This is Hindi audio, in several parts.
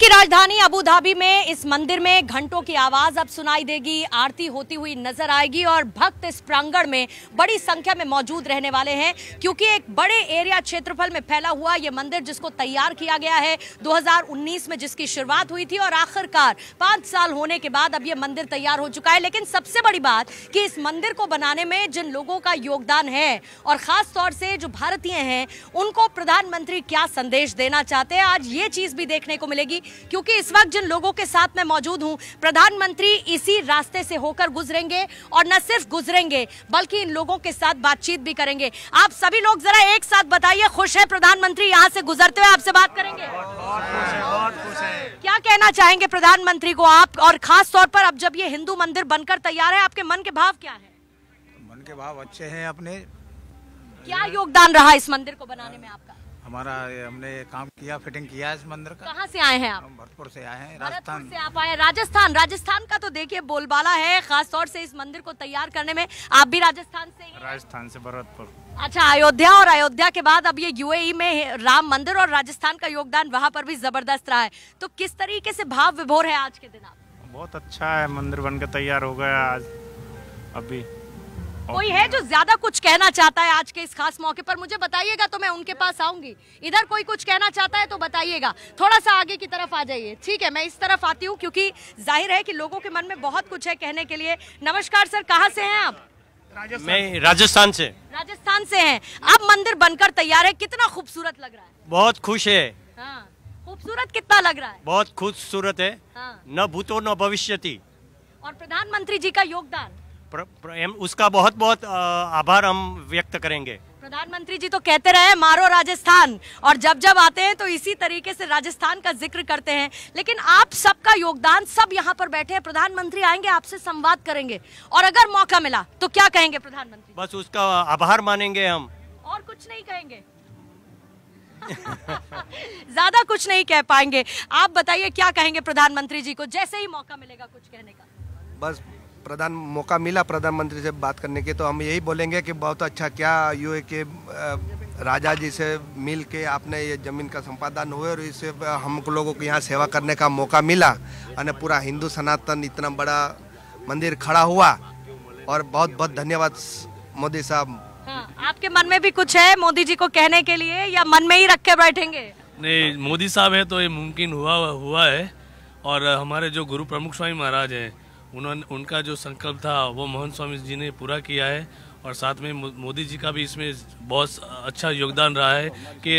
की राजधानी अबू धाबी में इस मंदिर में घंटों की आवाज अब सुनाई देगी आरती होती हुई नजर आएगी और भक्त इस प्रांगण में बड़ी संख्या में मौजूद रहने वाले हैं क्योंकि एक बड़े एरिया क्षेत्रफल में फैला हुआ ये मंदिर जिसको तैयार किया गया है 2019 में जिसकी शुरुआत हुई थी और आखिरकार पांच साल होने के बाद अब ये मंदिर तैयार हो चुका है लेकिन सबसे बड़ी बात की इस मंदिर को बनाने में जिन लोगों का योगदान है और खास तौर से जो भारतीय है उनको प्रधानमंत्री क्या संदेश देना चाहते हैं आज ये चीज भी देखने को मिलेगी क्योंकि इस वक्त जिन लोगों के साथ मैं मौजूद हूँ प्रधानमंत्री इसी रास्ते से होकर गुजरेंगे और न सिर्फ गुजरेंगे बल्कि इन लोगों के साथ बातचीत भी करेंगे आप सभी लोग जरा एक साथ बताइए खुश है प्रधानमंत्री यहाँ से गुजरते हुए आपसे बात करेंगे क्या कहना चाहेंगे प्रधानमंत्री को आप और खास तौर पर अब जब ये हिंदू मंदिर बनकर तैयार है आपके मन के भाव क्या है मन के भाव अच्छे हैं अपने क्या योगदान रहा इस मंदिर को बनाने में आपका हमारा हमने काम किया फिटिंग किया इस मंदिर का कहाँ से आए हैं आप भरतपुर से आए हैं राजस्थान से आप आए राजस्थान राजस्थान का तो देखिए बोलबाला है खास तौर से इस मंदिर को तैयार करने में आप भी राजस्थान से राजस्थान से भरतपुर अच्छा अयोध्या और अयोध्या के बाद अब ये यूएई e में राम मंदिर और राजस्थान का योगदान वहाँ पर भी जबरदस्त रहा है तो किस तरीके ऐसी भाव विभोर है आज के दिन आप बहुत अच्छा है मंदिर बन के तैयार हो गया आज अभी कोई है जो ज्यादा कुछ कहना चाहता है आज के इस खास मौके पर मुझे बताइएगा तो मैं उनके पास आऊंगी इधर कोई कुछ कहना चाहता है तो बताइएगा थोड़ा सा आगे की तरफ आ जाइए ठीक है मैं इस तरफ आती हूँ क्योंकि जाहिर है कि लोगों के मन में बहुत कुछ है कहने के लिए नमस्कार सर कहाँ से हैं आप राजस्थान मैं राजस्थान से राजस्थान से हैं अब मंदिर बनकर तैयार है कितना खूबसूरत लग रहा है बहुत खुश है हाँ, खूबसूरत कितना लग रहा है बहुत खूबसूरत है हाँ। न भूतो न भविष्य और प्रधानमंत्री जी का योगदान प्र, प्र, उसका बहुत बहुत आभार हम व्यक्त करेंगे प्रधानमंत्री जी तो कहते रहे मारो राजस्थान और जब जब आते हैं तो इसी तरीके से राजस्थान का जिक्र करते हैं लेकिन आप सबका योगदान सब यहाँ पर बैठे हैं प्रधानमंत्री आएंगे आपसे संवाद करेंगे और अगर मौका मिला तो क्या कहेंगे प्रधानमंत्री बस उसका आभार मानेंगे हम और कुछ नहीं कहेंगे ज्यादा कुछ नहीं कह पाएंगे आप बताइए क्या कहेंगे प्रधानमंत्री जी को जैसे ही मौका मिलेगा कुछ कहने का बस प्रधान मौका मिला प्रधानमंत्री से बात करने के तो हम यही बोलेंगे कि बहुत अच्छा क्या यू के राजा जी से मिल के आपने ये ज़मीन का संपादन हुए और इससे हम लोगों को यहाँ सेवा करने का मौका मिला और पूरा हिंदू सनातन इतना बड़ा मंदिर खड़ा हुआ और बहुत बहुत धन्यवाद मोदी साहब हाँ, आपके मन में भी कुछ है मोदी जी को कहने के लिए या मन में ही रख के बैठेंगे नहीं मोदी साहब है तो ये मुमकिन हुआ हुआ है और हमारे जो गुरु प्रमुख स्वामी महाराज हैं उन्होंने उनका जो संकल्प था वो मोहन स्वामी जी ने पूरा किया है और साथ में मोदी जी का भी इसमें बहुत अच्छा योगदान रहा है कि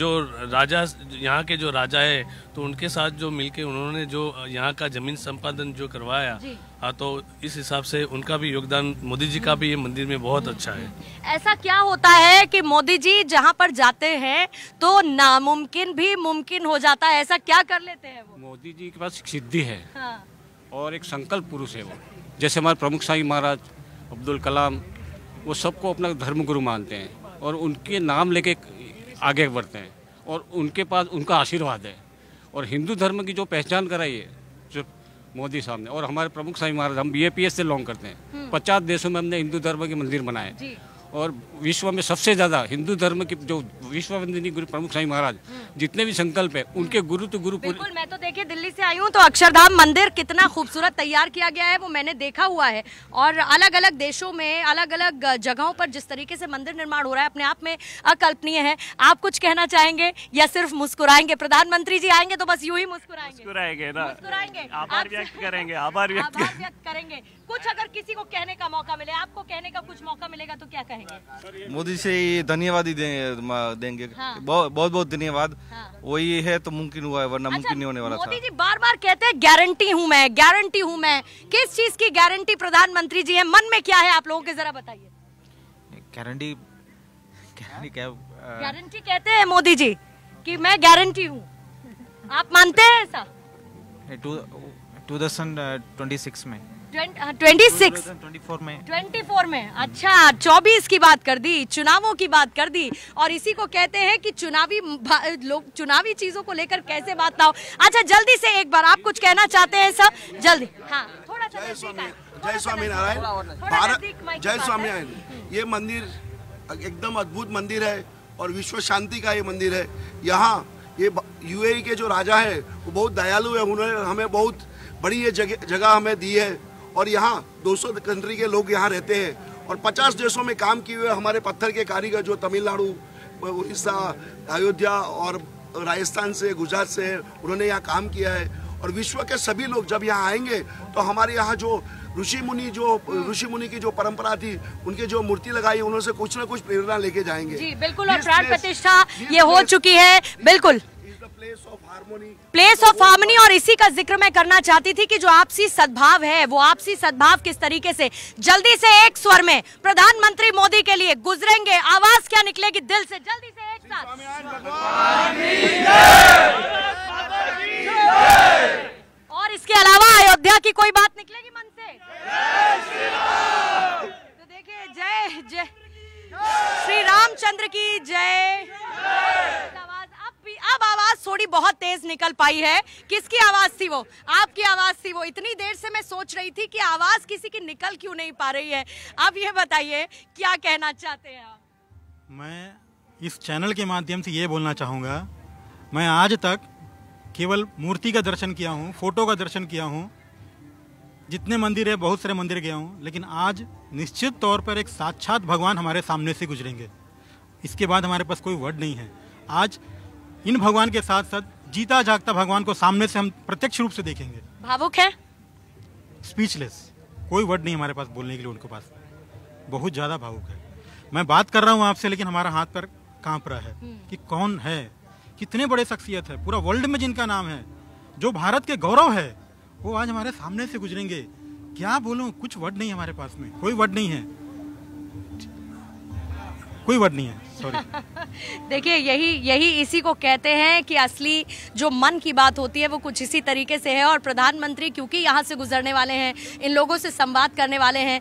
जो राजा यहाँ के जो राजा है तो उनके साथ जो मिलके उन्होंने जो यहाँ का जमीन संपादन जो करवाया हाँ तो इस हिसाब से उनका भी योगदान मोदी जी का भी ये मंदिर में बहुत अच्छा है ऐसा क्या होता है कि मोदी जी जहाँ पर जाते हैं तो नामुमकिन भी मुमकिन हो जाता है ऐसा क्या कर लेते हैं मोदी जी के पास सिद्धि है हाँ। और एक संकल्प पुरुष है वो जैसे हमारे प्रमुख साई महाराज अब्दुल कलाम वो सबको अपना धर्मगुरु मानते हैं और उनके नाम लेके आगे बढ़ते हैं और उनके पास उनका आशीर्वाद है और हिंदू धर्म की जो पहचान कराई है जो मोदी साहब ने और हमारे प्रमुख साई महाराज हम बी से लॉन्ग करते हैं हम्म। पचास देशों में हमने हिंदू धर्म के मंदिर बनाए और विश्व में सबसे ज़्यादा हिंदू धर्म के जो विश्ववंदिनी गुरु प्रमुख साई महाराज जितने भी संकल्प है उनके गुरु तो गुरु बिल्कुल मैं तो देखिए दिल्ली से आई हूँ तो अक्षरधाम मंदिर कितना खूबसूरत तैयार किया गया है वो मैंने देखा हुआ है और अलग अलग देशों में अलग अलग जगहों पर जिस तरीके से मंदिर निर्माण हो रहा है अपने आप में अकल्पनीय है आप कुछ कहना चाहेंगे या सिर्फ मुस्कुराएंगे प्रधानमंत्री जी आएंगे तो बस यूं ही मुस्कुराएंगे मुस्कुराएंगे आभार व्यक्त करेंगे आभार व्यक्त करेंगे कुछ अगर किसी को कहने का मौका मिले आपको कहने का कुछ मौका मिलेगा तो क्या कहेंगे मोदी से धन्यवाद ही देंगे हाँ। बहुत बहुत, धन्यवाद हाँ। वही है तो मुमकिन हुआ है वरना अच्छा, मुमकिन नहीं होने वाला मोदी जी बार बार कहते हैं गारंटी हूँ मैं गारंटी हूँ मैं किस चीज की गारंटी प्रधानमंत्री जी है मन में क्या है आप लोगों के जरा बताइए गारंटी गारंटी कहते हैं मोदी जी की मैं गारंटी हूँ आप मानते हैं ऐसा टू थाउजेंड ट्वेंटी सिक्स में Uh, twenty six twenty four में अच्छा चौबीस की बात कर दी चुनावों की बात कर दी और इसी को कहते हैं कि चुनावी लोग चुनावी चीजों को लेकर कैसे बात ना हो अच्छा जल्दी से एक बार आप कुछ कहना चाहते हैं सब जल्दी हाँ, जय स्वामी नारायण भारत जय स्वामी नारायण ये मंदिर एकदम अद्भुत मंदिर है और विश्व शांति का ये मंदिर है यहाँ ये यूएई के जो राजा है वो बहुत दयालु है उन्होंने हमें बहुत बड़ी ये जगह हमें दी है और यहाँ 200 कंट्री के लोग यहाँ रहते हैं और 50 देशों में काम किए हुए हमारे पत्थर के कारीगर जो तमिलनाडु उड़ीसा अयोध्या और राजस्थान से गुजरात से उन्होंने यहाँ काम किया है और विश्व के सभी लोग जब यहाँ आएंगे तो हमारे यहाँ जो ऋषि मुनि जो हम्म। ऋषि मुनि की जो परंपरा थी उनके जो मूर्ति लगाई उन्होंने कुछ ना कुछ प्रेरणा लेके जाएंगे जी बिल्कुल और प्राण प्रतिष्ठा ये हो चुकी है बिल्कुल प्लेस ऑफ हार्मनी और इसी का जिक्र मैं करना चाहती थी कि जो आपसी सद्भाव है वो आपसी सद्भाव किस तरीके से जल्दी से एक स्वर में प्रधानमंत्री मोदी के लिए गुजरेंगे आवाज क्या निकलेगी दिल से जल्दी से एक साथ और इसके अलावा अयोध्या की कोई बात निकलेगी मन से तो देखिए जय जय श्री रामचंद्र की जय अब आवाज थोड़ी बहुत तेज निकल पाई है किसकी आवाज थी वो आपकी आवाज थी वो इतनी देर से मैं सोच रही थी कि आवाज किसी की निकल क्यों नहीं पा रही है आप ये बताइए क्या कहना चाहते हैं आप मैं इस चैनल के माध्यम से ये बोलना चाहूँगा मैं आज तक केवल मूर्ति का दर्शन किया हूँ फोटो का दर्शन किया हूँ जितने मंदिर है बहुत सारे मंदिर गया हूँ लेकिन आज निश्चित तौर पर एक साक्षात भगवान हमारे सामने से गुजरेंगे इसके बाद हमारे पास कोई वर्ड नहीं है आज इन भगवान के साथ साथ जीता जागता भगवान को सामने से हम प्रत्यक्ष रूप से देखेंगे भावुक है स्पीचलेस कोई वर्ड नहीं हमारे पास बोलने के लिए उनके पास बहुत ज़्यादा भावुक है मैं बात कर रहा हूँ आपसे लेकिन हमारा हाथ पर कांप रहा है हम्म। कि कौन है कितने बड़े शख्सियत है पूरा वर्ल्ड में जिनका नाम है जो भारत के गौरव है वो आज हमारे सामने से गुजरेंगे क्या बोलूँ कुछ वर्ड नहीं हमारे पास में कोई वर्ड नहीं है कोई वर्ड नहीं है सॉरी देखिए यही यही इसी को कहते हैं कि असली जो मन की बात होती है वो कुछ इसी तरीके से है और प्रधानमंत्री क्योंकि यहाँ से गुजरने वाले हैं इन लोगों से संवाद करने वाले हैं